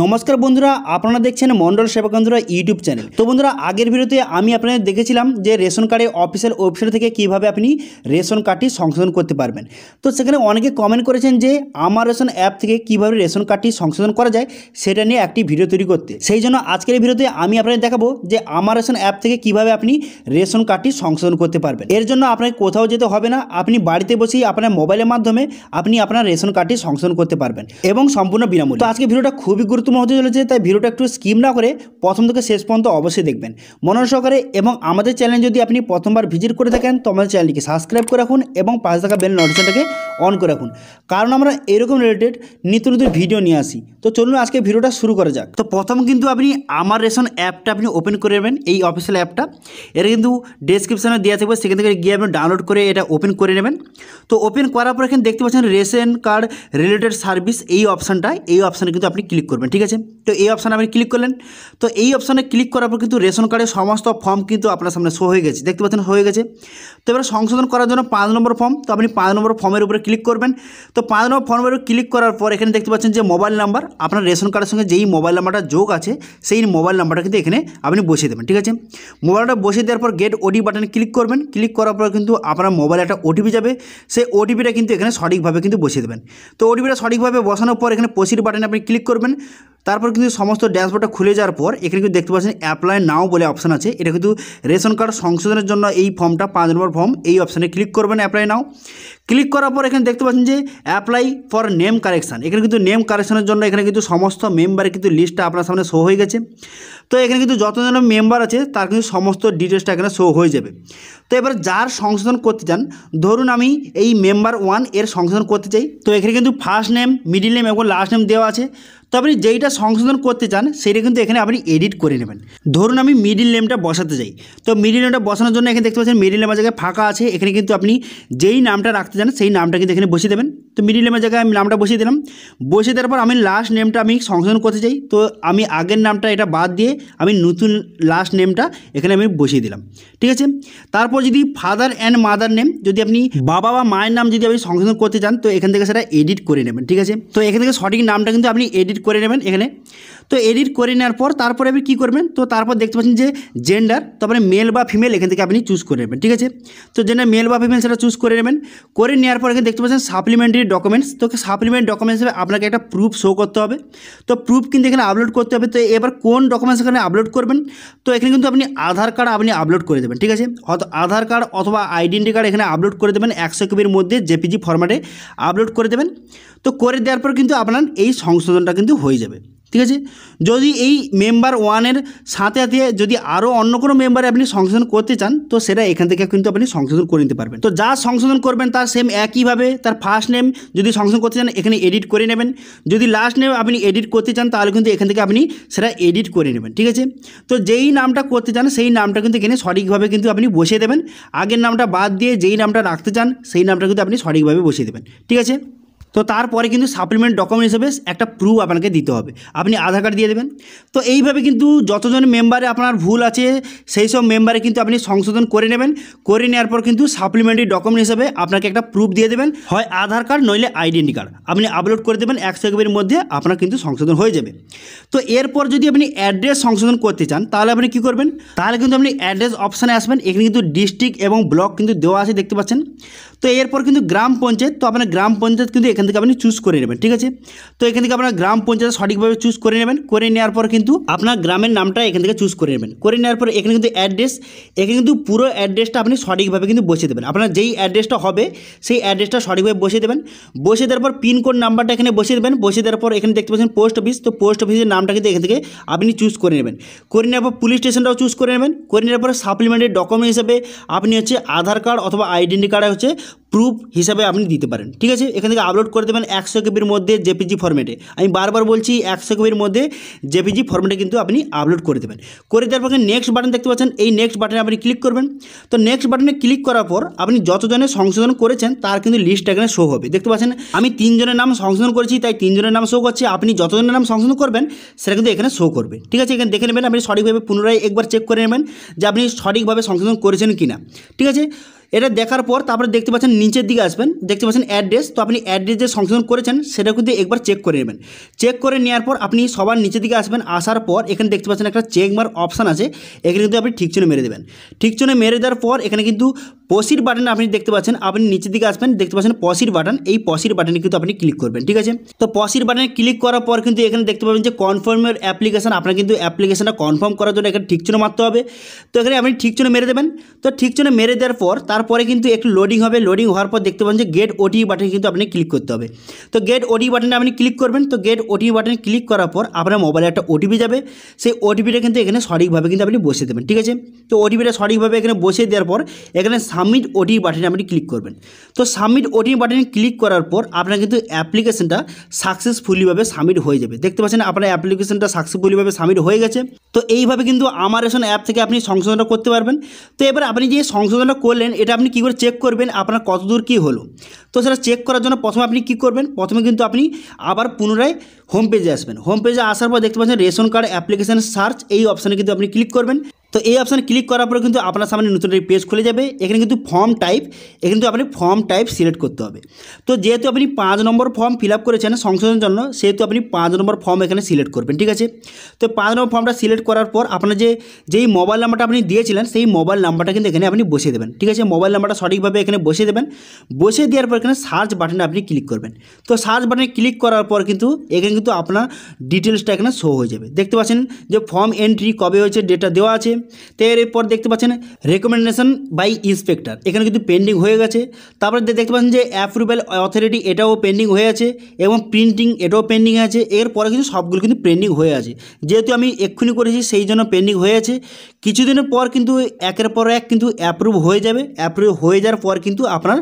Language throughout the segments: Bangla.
নমস্কার বন্ধুরা আপনারা দেখছেন মন্ডল সেবাকেন্দ্র ইউটিউব চ্যানেল তো বন্ধুরা আগের ভিডিওতে আমি আপনাদের দেখেছিলাম যে রেশন কার্ডে অফিসিয়াল ওয়েবসাইট থেকে কিভাবে আপনি রেশন কার্ডটি সংশোধন করতে পারবেন তো সেখানে অনেকে কমেন্ট করেছেন যে আমার রেশন অ্যাপ থেকে কিভাবে রেশন কার্ডটি সংশোধন করা যায় সেটা নিয়ে একটি ভিডিও তৈরি করতে সেই জন্য আজকের ভিডিওতে আমি আপনাদের দেখাবো যে আমার রেশন অ্যাপ থেকে কিভাবে আপনি রেশন কার্ডটি সংশোধন করতে পারবেন এর জন্য আপনাকে কোথাও যেতে হবে না আপনি বাড়িতে বসেই আপনার মোবাইলের মাধ্যমে আপনি আপনার রেশন কার্ডটি সংশোধন করতে পারবেন এবং সম্পূর্ণ বিনামূল্য তো আজকে ভিডিওটা খুবই গুরুত্ব হতে চলেছে তাই ভিডিওটা একটু স্কিম না করে প্রথম থেকে শেষ পর্যন্ত অবশ্যই দেখবেন মনোর সহকারে এবং আমাদের চ্যানেল যদি আপনি প্রথমবার ভিজিট করে থাকেন তো আমাদের চ্যানেলটিকে সাবস্ক্রাইব করে রাখুন এবং পাশে থাকা বেল নোটিফিকেশনটাকে অন করে রাখুন কারণ আমরা এরকম রিলেটেড নিত্য নতুন ভিডিও নিয়ে আসি তো চলুন আজকে ভিডিওটা শুরু করা যাক তো প্রথম কিন্তু আপনি আমার রেশন অ্যাপটা আপনি ওপেন করে নেবেন এই অফিসিয়াল অ্যাপটা এটা কিন্তু ডেসক্রিপশানে দেওয়া থাকবে সেখান থেকে গিয়ে আপনি ডাউনলোড করে এটা ওপেন করে নেবেন তো ওপেন করার পর এখানে দেখতে পাচ্ছেন রেশন কার্ড রিলেটেড সার্ভিস এই অপশানটা এই অপশানে কিন্তু আপনি ক্লিক করবেন করবেন ঠিক আছে তো এই অপশানে আপনি ক্লিক করলেন তো এই অপশানে ক্লিক করার পর কিন্তু রেশন কার্ডের সমস্ত ফর্ম কিন্তু আপনার সামনে শো হয়ে গেছে দেখতে পাচ্ছেন হয়ে গেছে তো এবার সংশোধন করার জন্য পাঁচ নম্বর ফর্ম তো আপনি পাঁচ নম্বর ফর্মের উপরে ক্লিক করবেন তো পাঁচ নম্বর ফর্মের উপরে ক্লিক করার পর এখানে দেখতে পাচ্ছেন যে মোবাইল নাম্বার আপনার রেশন কার্ডের সঙ্গে যেই মোবাইল নাম্বারটা যোগ আছে সেই মোবাইল নাম্বারটা কিন্তু এখানে আপনি বসিয়ে দেবেন ঠিক আছে মোবাইলটা বসিয়ে দেওয়ার পর গেট ওটি বাটনে ক্লিক করবেন ক্লিক করার পর কিন্তু আপনার মোবাইলে একটা ওটিপি যাবে সেই ওটিপিটা কিন্তু এখানে সঠিকভাবে কিন্তু বসিয়ে দেবেন তো ওটিপিটা সঠিকভাবে বসানোর পর এখানে প্রসিড বাটনে আপনি ক্লিক করবেন তারপর কিন্তু সমস্ত ড্যাশবোর্ডটা খুলে যাওয়ার পর এখানে কিন্তু দেখতে পাচ্ছেন অ্যাপ্লাই নাও বলে অপশান আছে এটা কিন্তু রেশন কার্ড সংশোধনের জন্য এই ফর্মটা পাঁচ নম্বর ফর্ম এই অপশানে ক্লিক করবেন অ্যাপ্লাই নাও ক্লিক করার পর এখানে দেখতে পাচ্ছেন যে অ্যাপ্লাই ফর নেম কারেকশান এখানে কিন্তু নেম কারেকশানের জন্য এখানে কিন্তু সমস্ত মেম্বারের কিন্তু লিস্টটা আপনার সামনে শো হয়ে গেছে তো এখানে কিন্তু যতজন মেম্বার আছে তার কিন্তু সমস্ত ডিটেলসটা এখানে শো হয়ে যাবে তো এবার যার সংশোধন করতে চান ধরুন আমি এই মেম্বার ওয়ান এর সংশোধন করতে চাই তো এখানে কিন্তু ফার্স্ট নেম মিডিল নেম এবং লাস্ট নেম দেওয়া আছে তো আপনি যেইটা সংশোধন করতে চান সেইটা কিন্তু এখানে আপনি এডিট করে নেবেন ধরুন আমি মিডিল নেমটা বসাতে চাই তো মিডিল নেমটা বসানোর জন্য এখানে দেখতে পাচ্ছেন মিডিল নেমের জায়গায় ফাঁকা আছে এখানে কিন্তু আপনি যেই নামটা রাখতে চান সেই নামটা কিন্তু এখানে বসিয়ে দেবেন তো মিডিল নেমের জায়গায় আমি নামটা বসিয়ে দিলাম বসিয়ে দেওয়ার পর আমি লাস্ট নেমটা আমি সংশোধন করতে চাই তো আমি আগের নামটা এটা বাদ দিয়ে আমি নতুন লাস্ট নেমটা এখানে আমি বসিয়ে দিলাম ঠিক আছে তারপর যদি ফাদার অ্যান্ড মাদার নেম যদি আপনি বাবা বা মায়ের নাম যদি আপনি সংশোধন করতে চান তো এখান থেকে সেটা এডিট করে নেবেন ঠিক আছে তো এখান থেকে সঠিক নামটা কিন্তু আপনি এডিট করে নেবেন এখানে তো এডিট করে নেওয়ার পর তারপরে আপনি কী করবেন তো তারপর দেখতে পাচ্ছেন যে জেন্ডার তারপরে মেল বা ফিমেল এখান থেকে আপনি চুজ করে নেবেন ঠিক আছে তো জেন্ডার মেল বা ফিমেল সেটা চুজ করে নেবেন করে নেওয়ার পর এখানে দেখতে পাচ্ছেন সাপ্লিমেন্টারি ডকুমেন্টস তো সাপ্লিমেন্ট ডকুমেন্টস আপনাকে একটা প্রুফ শো করতে হবে তো প্রুফ কিন্তু এখানে আপলোড করতে হবে তো এবার কোন ডকুমেন্টস এখানে আপলোড করবেন তো এখানে কিন্তু আপনি আধার কার্ড আপনি আপলোড করে দেবেন ঠিক আছে আধার কার্ড অথবা আইডেন্টি কার্ড এখানে আপলোড করে দেবেন একশো কপির মধ্যে জেপিজি ফরম্যাটে আপলোড করে দেবেন তো করে দেওয়ার পর কিন্তু আপনার এই সংশোধনটা কিন্তু হয়ে যাবে ঠিক আছে যদি এই মেম্বার ওয়ানের সাথে সাথে যদি আরও অন্য কোনো মেম্বারে আপনি সংশোধন করতে চান তো সেটা এখান থেকে কিন্তু আপনি সংশোধন করে নিতে পারবেন তো যা সংশোধন করবেন তার সেম একইভাবে তার ফার্স্ট নেম যদি সংশোধন করতে চান এখানে এডিট করে নেবেন যদি লাস্ট নেম আপনি এডিট করতে চান তাহলে কিন্তু এখান থেকে আপনি সেটা এডিট করে নেবেন ঠিক আছে তো যেই নামটা করতে চান সেই নামটা কিন্তু এখানে সঠিকভাবে কিন্তু আপনি বসিয়ে দেবেন আগের নামটা বাদ দিয়ে যেই নামটা রাখতে চান সেই নামটা কিন্তু আপনি সঠিকভাবে বসিয়ে দেবেন ঠিক আছে তো তারপরে কিন্তু সাপ্লিমেন্ট ডকুমেন্ট হিসেবে একটা প্রুফ আপনাকে দিতে হবে আপনি আধার কার্ড দিয়ে দেবেন তো এইভাবে কিন্তু যতজন মেম্বারে আপনার ভুল আছে সেই সব মেম্বারে কিন্তু আপনি সংশোধন করে নেবেন করে নেওয়ার পর কিন্তু সাপ্লিমেন্টারি ডকুমেন্ট হিসেবে আপনাকে একটা প্রুফ দিয়ে দেবেন হয় আধার কার্ড নইলে আইডেন্টি কার্ড আপনি আপলোড করে দেবেন একশো কপির মধ্যে আপনার কিন্তু সংশোধন হয়ে যাবে তো এরপর যদি আপনি অ্যাড্রেস সংশোধন করতে চান তাহলে আপনি কি করবেন তাহলে কিন্তু আপনি অ্যাড্রেস অপশানে আসবেন এখানে কিন্তু ডিস্ট্রিক্ট এবং ব্লক কিন্তু দেওয়া আছে দেখতে পাচ্ছেন তো এরপর কিন্তু গ্রাম পঞ্চায়েত তো আপনার গ্রাম পঞ্চায়েত কিন্তু এখান থেকে আপনি চুজ করে নেবেন ঠিক আছে তো এখান থেকে আপনার গ্রাম পঞ্চায়েত সঠিকভাবে চুজ করে নেবেন করে নেওয়ার পর কিন্তু আপনার গ্রামের নামটা এখান থেকে চুজ করে নেবেন করে নেওয়ার পর এখানে কিন্তু অ্যাড্রেস এখানে কিন্তু পুরো অ্যাড্রেসটা আপনি সঠিকভাবে কিন্তু বসিয়ে দেবেন আপনার যেই অ্যাড্রেসটা হবে সেই অ্যাড্রেসটা সঠিকভাবে বসিয়ে দেবেন বসে দেওয়ার পর পিনকোড নাম্বারটা এখানে বসিয়ে দেবেন বসিয়ে দেওয়ার পর এখানে দেখতে পাচ্ছেন পোস্ট অফিস তো পোস্ট অফিসের নামটা কিন্তু এখান থেকে আপনি চুজ করে নেবেন করে নেওয়ার পর পুলিশ স্টেশনটাও চুজ করে নেবেন করে নেওয়ার পর সাপ্লিমেন্টারি ডকুমেন্ট হিসেবে আপনি হচ্ছে আধার কার্ড অথবা আইডেন্টি কার্ডে হচ্ছে প্রুফ হিসাবে আপনি দিতে পারেন ঠিক আছে এখান থেকে আপলোড করে দেবেন একশো কেবির মধ্যে জেপিজি ফর্মেটে আমি বারবার বলছি একশো কেবির মধ্যে জেপিজি ফর্মেটে কিন্তু আপনি আপলোড করে দেবেন করে দেওয়ার পরে নেক্সট বাটন দেখতে পাচ্ছেন এই নেক্সট বাটনে আপনি ক্লিক করবেন তো নেক্সট বাটনে ক্লিক করার পর আপনি যতজনের সংশোধন করেছেন তার কিন্তু লিস্ট এখানে শো হবে দেখতে পাচ্ছেন আমি তিনজনের নাম সংশোধন করেছি তাই তিনজনের নাম শো করছে আপনি যতজনের নাম সংশোধন করবেন সেটা কিন্তু এখানে শো করবে ঠিক আছে এখানে দেখে নেবেন আপনি সঠিকভাবে পুনরায় একবার চেক করে নেবেন যে আপনি সঠিকভাবে সংশোধন করেছেন কি না ঠিক আছে এটা দেখার পর তারপরে দেখতে পাচ্ছেন নিচের দিকে আসবেন দেখতে পাচ্ছেন অ্যাড্রেস তো আপনি অ্যাড্রেস যে সংশোধন করেছেন সেটা কিন্তু একবার চেক করে নেবেন চেক করে নেওয়ার পর আপনি সবার নিচের দিকে আসবেন আসার পর এখানে দেখতে পাচ্ছেন একটা চেক মার অপশান আছে এখানে কিন্তু আপনি ঠিকচনে মেরে দেবেন ঠিকচনে মেরে দেওয়ার পর এখানে কিন্তু পসির বাটন আপনি দেখতে পাচ্ছেন আপনি নিচের দিকে আসবেন দেখতে পাচ্ছেন পসির বাটন এই পসির বাটনে কিন্তু আপনি ক্লিক করবেন ঠিক আছে তো পসির বাটনে ক্লিক করার পর কিন্তু এখানে দেখতে পাবেন যে কনফার্মের অ্যাপ্লিকেশান আপনার কিন্তু অ্যাপ্লিকেশানটা কনফার্ম করার জন্য এখানে ঠিকচনে মারতে হবে তো এখানে আপনি ঠিকচনে মেরে দেবেন তো ঠিকচনে মেরে দেওয়ার পর তার তারপরে কিন্তু একটু লোডিং হবে লোডিং হওয়ার পর দেখতে পাবেন যে গেট ওটি বাটনে কিন্তু আপনি ক্লিক করতে হবে তো গেট ওটি বাটনে আপনি ক্লিক করবেন তো গেট ওটি বাটনে ক্লিক করার পর আপনার মোবাইলে একটা ওটিপি যাবে সেই ওটিপিটা কিন্তু এখানে সঠিকভাবে কিন্তু আপনি বসিয়ে দেবেন ঠিক আছে তো ওটিপিটা সঠিকভাবে এখানে বসিয়ে দেওয়ার পর এখানে সাবমিট ওটি বাটনে আপনি ক্লিক করবেন তো সাবমিট ওটি বাটনে ক্লিক করার পর আপনার কিন্তু অ্যাপ্লিকেশনটা সাকসেসফুলিভাবে সাবমিট হয়ে যাবে দেখতে পাচ্ছেন আপনার অ্যাপ্লিকেশনটা সাকসেসফুলিভাবে সাবমিট হয়ে গেছে তো এইভাবে কিন্তু আমার রেশন অ্যাপ থেকে আপনি সংশোধনটা করতে পারবেন তো এবার আপনি যে সংশোধনটা করলেন এটা সেটা আপনি কী করে চেক করবেন আপনার কত দূর কী হলো তো সেটা চেক করার জন্য প্রথমে আপনি কী করবেন প্রথমে কিন্তু আপনি আবার পুনরায় হোম পেজে আসবেন হোম পেজে আসার পর দেখতে পাচ্ছেন রেশন কার্ড অ্যাপ্লিকেশান সার্চ এই অপশানে কিন্তু আপনি ক্লিক করবেন তো এই অপশানে ক্লিক করার পরে কিন্তু আপনার সামনে নতুন একটি পেজ খুলে যাবে এখানে কিন্তু ফর্ম টাইপ এখানে কিন্তু আপনি ফর্ম টাইপ সিলেক্ট করতে হবে তো যেহেতু আপনি পাঁচ নম্বর ফর্ম ফিল আপ করেছেন সংশোধনের জন্য সেহেতু আপনি পাঁচ নম্বর ফর্ম এখানে সিলেক্ট করবেন ঠিক আছে তো পাঁচ নম্বর ফর্মটা সিলেক্ট করার পর আপনার যে যেই মোবাইল নাম্বারটা আপনি দিয়েছিলেন সেই মোবাইল নাম্বারটা কিন্তু এখানে আপনি বসিয়ে দেবেন ঠিক আছে মোবাইল নাম্বারটা সঠিকভাবে এখানে বসিয়ে দেবেন বসিয়ে দেওয়ার পর এখানে সার্চ বাটনে আপনি ক্লিক করবেন তো সার্চ বাটনে ক্লিক করার পর কিন্তু এখানে কিন্তু আপনার ডিটেলসটা এখানে শো হয়ে যাবে দেখতে পাচ্ছেন যে ফর্ম এন্ট্রি কবে হয়েছে ডেটা দেওয়া আছে তো এরপর দেখতে পাচ্ছেন রেকমেন্ডেশন বাই ইন্সপেক্টর এখানে কিন্তু পেন্ডিং হয়ে গেছে তারপরে দেখতে পাচ্ছেন যে অ্যাপ্রুভেল অথরিটি এটাও পেন্ডিং হয়ে আছে এবং প্রিন্টিং এটাও পেন্ডিং আছে এরপরে কিন্তু সবগুলো কিন্তু পেন্ডিং হয়ে আছে যেহেতু আমি এক্ষুনি করেছি সেই জন্য পেন্ডিং হয়ে আছে কিছুদিনের পর কিন্তু একের পর এক কিন্তু অ্যাপ্রুভ হয়ে যাবে অ্যাপ্রুভ হয়ে যাওয়ার পর কিন্তু আপনার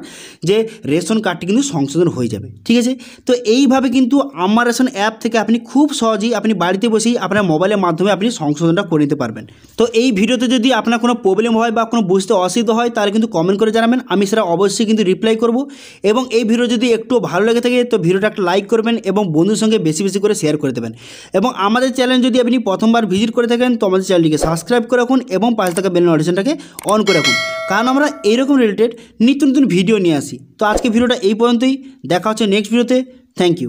যে রেশন কার্ডটি কিন্তু সংশোধন হয়ে যাবে ঠিক আছে তো এইভাবে কিন্তু আমার রেশন অ্যাপ থেকে আপনি খুব সহজেই আপনি বাড়িতে বসেই আপনার মোবাইলের মাধ্যমে আপনি সংশোধনটা করে নিতে পারবেন তো এই এই ভিডিওতে যদি আপনার কোনো প্রবলেম হয় বা কোনো বুঝতে অসুবিধা হয় তাহলে কিন্তু কমেন্ট করে জানাবেন আমি সেটা অবশ্যই কিন্তু রিপ্লাই করব এবং এই ভিডিও যদি একটু ভালো লেগে থাকে তো ভিডিওটা একটা লাইক করবেন এবং বন্ধুর সঙ্গে বেশি বেশি করে শেয়ার করে দেবেন এবং আমাদের চ্যানেল যদি আপনি প্রথমবার ভিজিট করে থাকেন তো আমাদের চ্যানেলটিকে সাবস্ক্রাইব করে রাখুন এবং পাশে থাকা বেল নোটিফিকেশনটাকে অন করে রাখুন কারণ আমরা এইরকম রিলেটেড নিত্য নতুন ভিডিও নিয়ে আসি তো আজকে ভিডিওটা এই পর্যন্তই দেখা হচ্ছে নেক্সট ভিডিওতে থ্যাংক ইউ